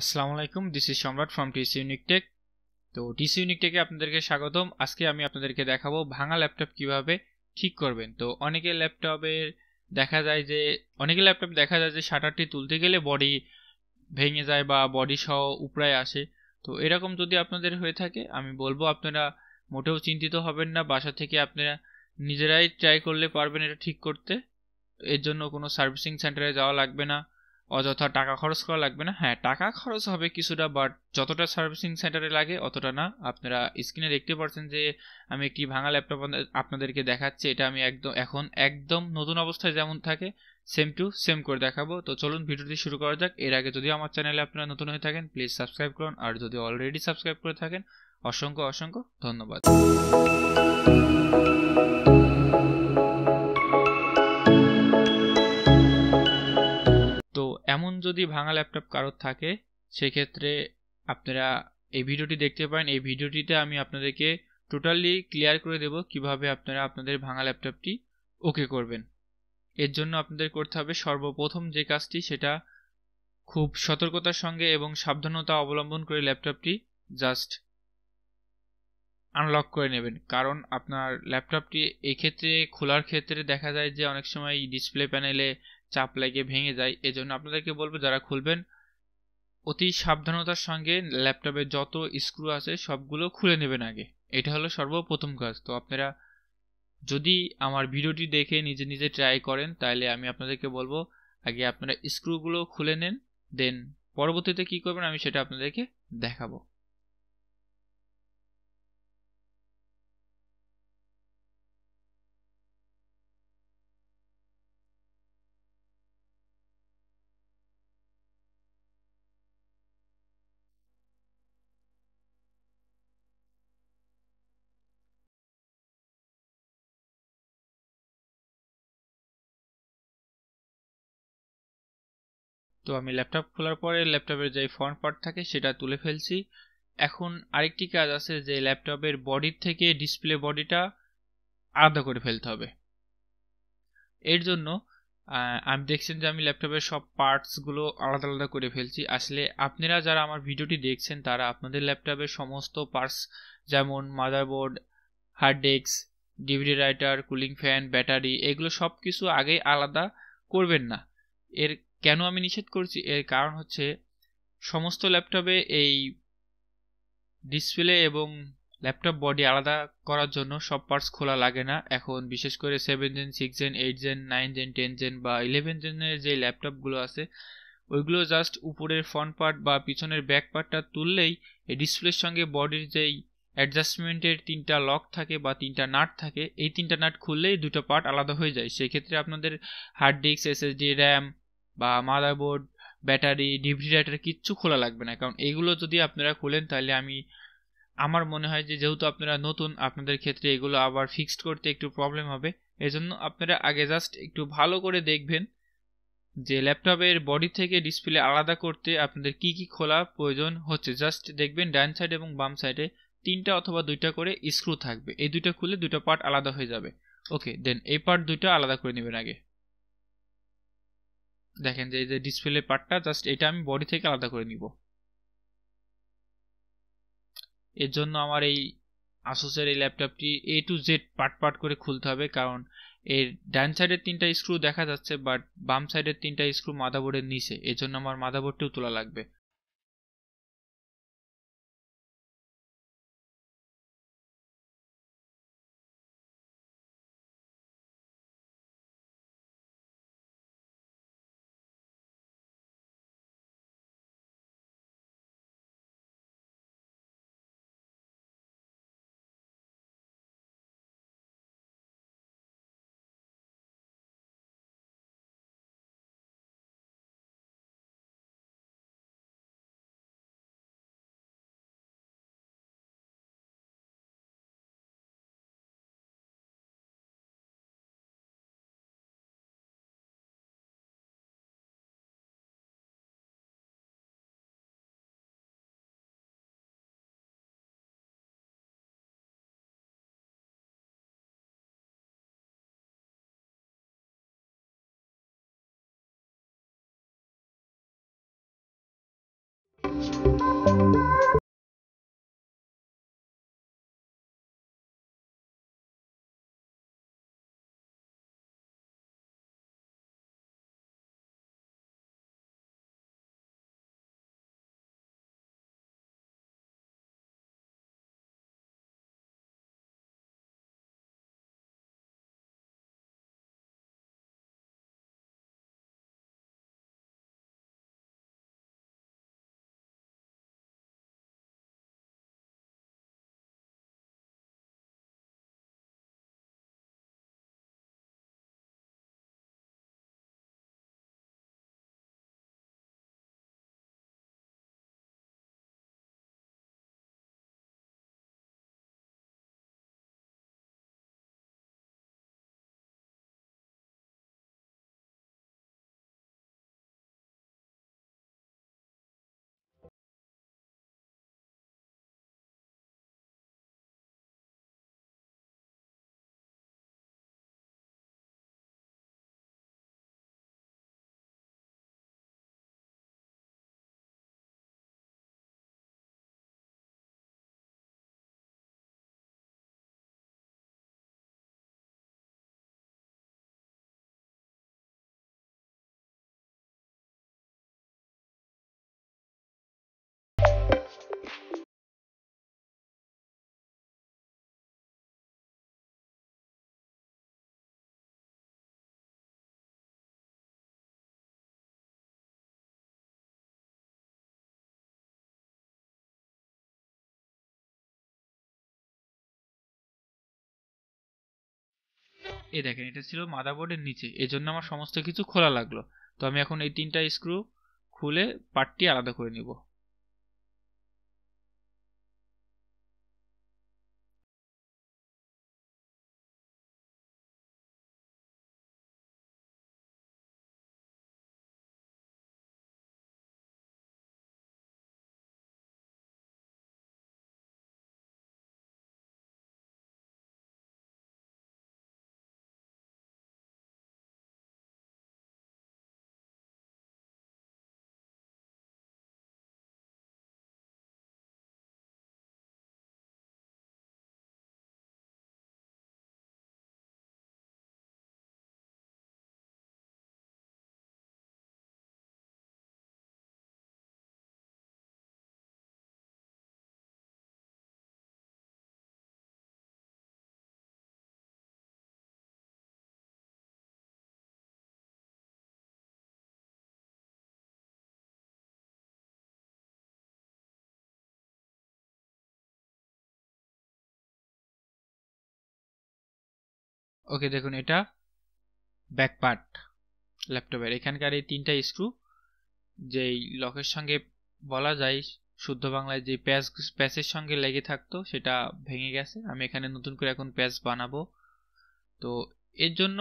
আসসালামু আলাইকুম this is Samrat from TC UniqueTech তো টিসি ইউনিকটেকে আপনাদেরকে স্বাগতম আজকে আমি আপনাদেরকে দেখাবো ভাঙা ল্যাপটপ কিভাবে ঠিক করবেন তো অনেকে ল্যাপটপের দেখা যায় যে অনেকে ল্যাপটপ দেখা যায় যে শাটারটি তুলতে গেলে বডি ভেঙে যায় বা বডি সহ উপরায় আসে তো এরকম যদি আপনাদের হয়ে থাকে আমি বলবো আপনারা মোটেও চিন্তিত হবেন না বাসা থেকে আপনারা নিজেরাই ট্রাই করলে পারবেন এটা ঠিক করতে এর জন্য কোনো সার্ভিসিং সেন্টারে যাওয়া লাগবে না অযথা টাকা খরচ করা লাগবে না হ্যাঁ টাকা খরচ হবে কিছুটা বাট যতটা সার্ভিসিং সেন্টারে লাগে অতটা না আপনারা স্ক্রিনে দেখতে পাচ্ছেন যে আমি একটি ভাঙা ল্যাপটপ আপনাদেরকে দেখাচ্ছি এটা আমি একদম এখন একদম নতুন অবস্থায় যেমন থাকে সেম টু সেম করে দেখাবো তো চলুন ভিডিওটি শুরু করা যাক এর আগে যদি আমার চ্যানেলে আপনারা নতুন হয়ে থাকেন প্লিজ সাবস্ক্রাইব করুন আর যদি অলরেডি সাবস্ক্রাইব করে থাকেন অসংখ্য অসংখ্য ধন্যবাদ এমন যদি ভাঙা ল্যাপটপ কারোর থাকে সেক্ষেত্রে আপনারা এই ভিডিওটি দেখতে পারেন এই ভিডিওটিতে আমি আপনাদেরকে টোটালি ক্লিয়ার করে দেব কিভাবে আপনারা আপনাদের ভাঙা ল্যাপটপটি ওকে করবেন এর জন্য আপনাদের করতে হবে সর্বপ্রথম যে কাজটি সেটা খুব সতর্কতার সঙ্গে এবং সাবধানতা অবলম্বন করে ল্যাপটপটি জাস্ট আনলক করে নেবেন কারণ আপনার ল্যাপটপটি এক্ষেত্রে খোলার ক্ষেত্রে দেখা যায় যে অনেক সময় ডিসপ্লে প্যানেলে চাপ লেগে ভেঙে যায় এজন্য আপনাদেরকে বলবো যারা খুলবেন অতি সাবধানতার সঙ্গে ল্যাপটপে যত স্ক্রু আছে সবগুলো খুলে নেবেন আগে এটা হলো সর্বপ্রথম কাজ তো আপনারা যদি আমার ভিডিওটি দেখে নিজে নিজে ট্রাই করেন তাহলে আমি আপনাদেরকে বলবো আগে আপনারা স্ক্রুগুলো খুলে নেন দেন পরবর্তীতে কি করবেন আমি সেটা আপনাদেরকে দেখাবো তো আমি ল্যাপটপ খোলার পরে ল্যাপটপের যে ফ্রন্ট পার্ট থাকে সেটা তুলে ফেলছি এখন আরেকটি কাজ আছে যে ল্যাপটপের বডির থেকে ডিসপ্লে বডিটা আলাদা করে ফেলতে হবে এর জন্য আমি দেখছেন যে আমি ল্যাপটপের সব পার্টসগুলো আলাদা আলাদা করে ফেলছি আসলে আপনারা যারা আমার ভিডিওটি দেখছেন তারা আপনাদের ল্যাপটপের সমস্ত পার্টস যেমন motherboard hard disk DVD writer cooling fan battery এগুলো সব কিছু আগে আলাদা করবেন না এর কেন আমি নিষেধ করছি এর কারণ হচ্ছে সমস্ত ল্যাপটপে এই ডিসপ্লে এবং ল্যাপটপ বডি আলাদা করার জন্য সব পার্টস খোলা লাগে না এখন বিশেষ করে seven gen six gen eight gen nine gen ten gen বা ইলেভেন জেনের যে ল্যাপটপগুলো আছে ওইগুলো জাস্ট উপরের ফ্রন্ট পার্ট বা পিছনের ব্যাক পার্টটা তুললেই এই ডিসপ্লের সঙ্গে বডির যেই অ্যাডজাস্টমেন্টের তিনটা লক থাকে বা তিনটা নাট থাকে এই তিনটা নাট খুললেই দুটো পার্ট আলাদা হয়ে যায় সেক্ষেত্রে আপনাদের হার্ড ডিস্ক এসএসডি র্যাম বা মাদারবোর্ড ব্যাটারি ডিফ্রিজারেটার কিচ্ছু খোলা লাগবে না কারণ এগুলো যদি আপনারা খোলেন তাহলে আমি আমার মনে হয় যে যেহেতু আপনারা নতুন আপনাদের ক্ষেত্রে এগুলো আবার ফিক্সড করতে একটু প্রবলেম হবে এজন্য আপনারা আগে জাস্ট একটু ভালো করে দেখবেন যে ল্যাপটপের বডি থেকে ডিসপ্লে আলাদা করতে আপনাদের কি কি খোলা প্রয়োজন হচ্ছে জাস্ট দেখবেন ডান সাইড এবং বাম সাইডে তিনটা অথবা দুইটা করে স্ক্রু থাকবে এই দুইটা খুলে দুটো পার্ট আলাদা হয়ে যাবে ওকে দেন এই পার্ট দুইটা আলাদা করে নেবেন আগে দেখেন যে এই যে ডিসপ্লে পার্টটা জাস্ট এটা আমি বডি থেকে আলাদা করে নিব এর জন্য আমার এই আসুসের এই ল্যাপটপটি A to Z part part করে খুলতে হবে কারণ এর ডান সাইডের তিনটা স্ক্রু দেখা যাচ্ছে বাট বাম সাইডের তিনটা স্ক্রু মাদাবোর্ডের নিচে জন্য আমার মাদাবোর্ডটিও তোলা লাগবে এ দেখেন এটা ছিল বোর্ডের নিচে এই জন্য আমার সমস্ত কিছু খোলা লাগলো তো আমি এখন এই তিনটা স্ক্রু খুলে পার্টটি আলাদা করে নিব ওকে দেখুন এটা ব্যাক পার্ট ল্যাপটপের এখানকার এই তিনটা স্ক্রু যেই লকের সঙ্গে বলা যায় শুদ্ধ বাংলায় যে প্যাচ প্যাচের সঙ্গে লেগে থাকতো সেটা ভেঙে গেছে আমি এখানে নতুন করে এখন প্যাচ বানাবো তো এর জন্য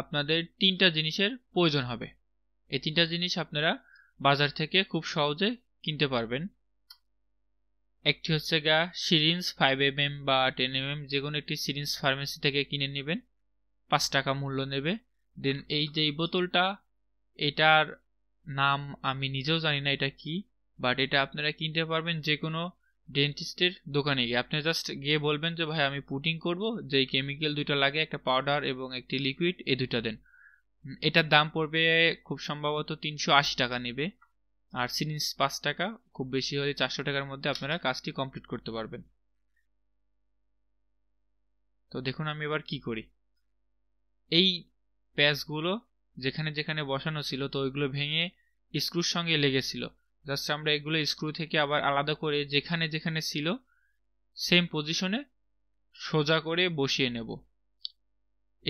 আপনাদের তিনটা জিনিসের প্রয়োজন হবে এই তিনটা জিনিস আপনারা বাজার থেকে খুব সহজে কিনতে পারবেন একটি হচ্ছে গা সিরিঞ্জ ফাইভ এম এম বা টেন এম এম যে কোনো একটি সিরিঞ্জ ফার্মেসি থেকে কিনে নেবেন পাঁচ টাকা মূল্য নেবে দেন এই যে বোতলটা এটার নাম আমি নিজেও জানি না এটা কি বাট এটা আপনারা কিনতে পারবেন যে কোনো ডেন্টিস্টের দোকানে গিয়ে আপনি জাস্ট গিয়ে বলবেন যে ভাই আমি পুটিং করব যেই কেমিক্যাল দুইটা লাগে একটা পাউডার এবং একটি লিকুইড এই দুইটা দেন এটার দাম পড়বে খুব সম্ভবত তিনশো আশি টাকা নেবে আর সিরিঞ্জ পাঁচ টাকা খুব বেশি হলে চারশো টাকার মধ্যে আপনারা কাজটি কমপ্লিট করতে পারবেন তো দেখুন আমি এবার কি করি এই প্যাচগুলো যেখানে যেখানে বসানো ছিল তো ওইগুলো ভেঙে স্ক্রুর সঙ্গে লেগেছিল জাস্ট আমরা এগুলো স্ক্রু থেকে আবার আলাদা করে যেখানে যেখানে ছিল সেম পজিশনে সোজা করে বসিয়ে নেব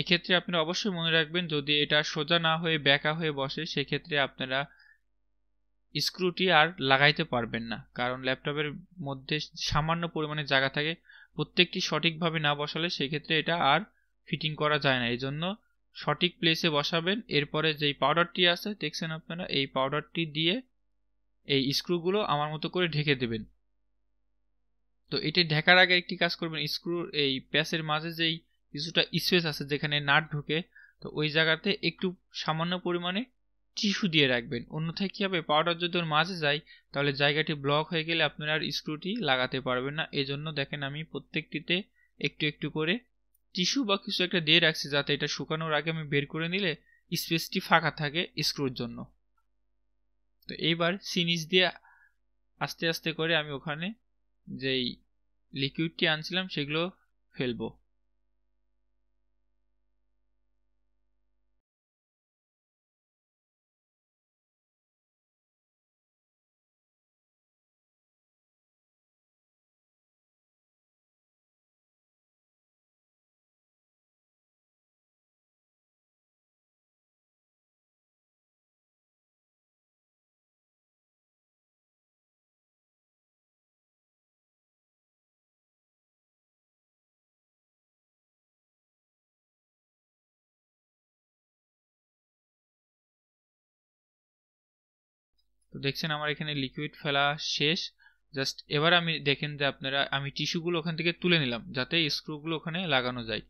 এক্ষেত্রে আপনারা অবশ্যই মনে রাখবেন যদি এটা সোজা না হয়ে ব্যাকা হয়ে বসে সেক্ষেত্রে আপনারা স্ক্রুটি আর লাগাইতে পারবেন না কারণ ল্যাপটপের মধ্যে সামান্য পরিমাণে জায়গা থাকে প্রত্যেকটি সঠিকভাবে না বসালে সেক্ষেত্রে এটা আর ফিটিং করা যায় না এই জন্য সঠিক প্লেসে বসাবেন এরপরে যেই পাউডারটি আছে দেখছেন আপনারা এই পাউডারটি দিয়ে এই স্ক্রুগুলো আমার মতো করে ঢেকে দেবেন তো এটি ঢেকার আগে একটি কাজ করবেন স্ক্রু এই প্যাসের মাঝে যেই কিছুটা স্পেস আছে যেখানে নাট ঢুকে তো ওই জায়গাতে একটু সামান্য পরিমাণে টিস্যু দিয়ে রাখবেন অন্যথায় কী হবে পাউডার যদি ওর মাঝে যায় তাহলে জায়গাটি ব্লক হয়ে গেলে আপনারা আর স্ক্রুটি লাগাতে পারবেন না এজন্য দেখেন আমি প্রত্যেকটিতে একটু একটু করে টিস্যু বা কিছু একটা দিয়ে রাখছি যাতে এটা শুকানোর আগে আমি বের করে নিলে স্পেসটি ফাঁকা থাকে স্ক্রুর জন্য তো এইবার সিনিজ দিয়ে আস্তে আস্তে করে আমি ওখানে যেই লিকুইডটি আনছিলাম সেগুলো ফেলবো তো দেখছেন আমার এখানে লিকুইড ফেলা শেষ জাস্ট এবার আমি দেখেন যে আপনারা আমি টিস্যুগুলো ওখান থেকে তুলে নিলাম যাতে স্ক্রুগুলো ওখানে লাগানো যায়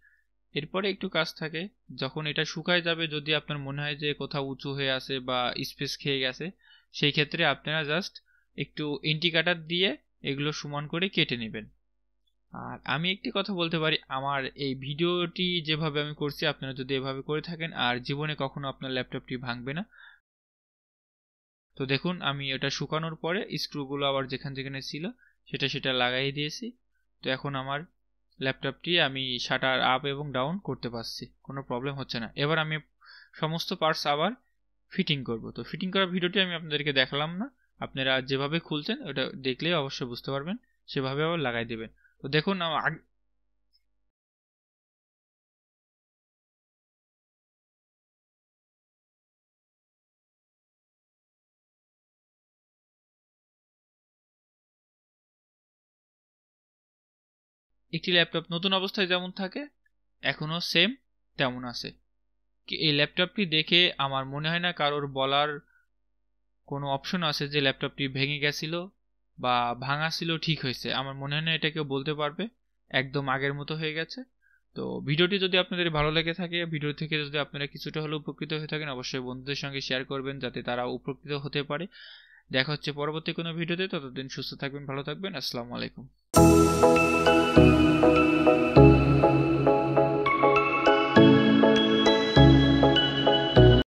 এরপরে একটু কাজ থাকে যখন এটা শুকায় যাবে যদি আপনার মনে হয় যে কোথাও উঁচু হয়ে আছে বা স্পেস খেয়ে গেছে সেই ক্ষেত্রে আপনারা জাস্ট একটু ইন্টি কাটার দিয়ে এগুলো সমান করে কেটে নেবেন আর আমি একটি কথা বলতে পারি আমার এই ভিডিওটি যেভাবে আমি করছি আপনারা যদি এভাবে করে থাকেন আর জীবনে কখনো আপনার ল্যাপটপটি ভাঙবে না তো দেখুন আমি এটা শুকানোর পরে স্ক্রুগুলো আবার যেখান যেখানে ছিল সেটা সেটা লাগাই দিয়েছি তো এখন আমার ল্যাপটপটি আমি শাটার আপ এবং ডাউন করতে পারছি কোনো প্রবলেম হচ্ছে না এবার আমি সমস্ত পার্টস আবার ফিটিং করব তো ফিটিং করার ভিডিওটি আমি আপনাদেরকে দেখালাম না আপনারা যেভাবে খুলছেন ওটা দেখলেই অবশ্যই বুঝতে পারবেন সেভাবে আবার লাগাই দেবেন তো দেখুন একটি ল্যাপটপ নতুন অবস্থায় যেমন থাকে এখনও সেম তেমন আছে এই ল্যাপটপটি দেখে আমার মনে হয় না কারোর বলার কোনো অপশন আছে যে ল্যাপটপটি ভেঙে গেছিল বা ভাঙা ছিল ঠিক হয়েছে আমার মনে হয় না এটা কেউ বলতে পারবে একদম আগের মতো হয়ে গেছে তো ভিডিওটি যদি আপনাদের ভালো লেগে থাকে ভিডিও থেকে যদি আপনারা কিছুটা হলেও উপকৃত হয়ে থাকেন অবশ্যই বন্ধুদের সঙ্গে শেয়ার করবেন যাতে তারা উপকৃত হতে পারে দেখা হচ্ছে পরবর্তী কোনো ভিডিওতে ততদিন সুস্থ থাকবেন ভালো থাকবেন আসসালামু আলাইকুম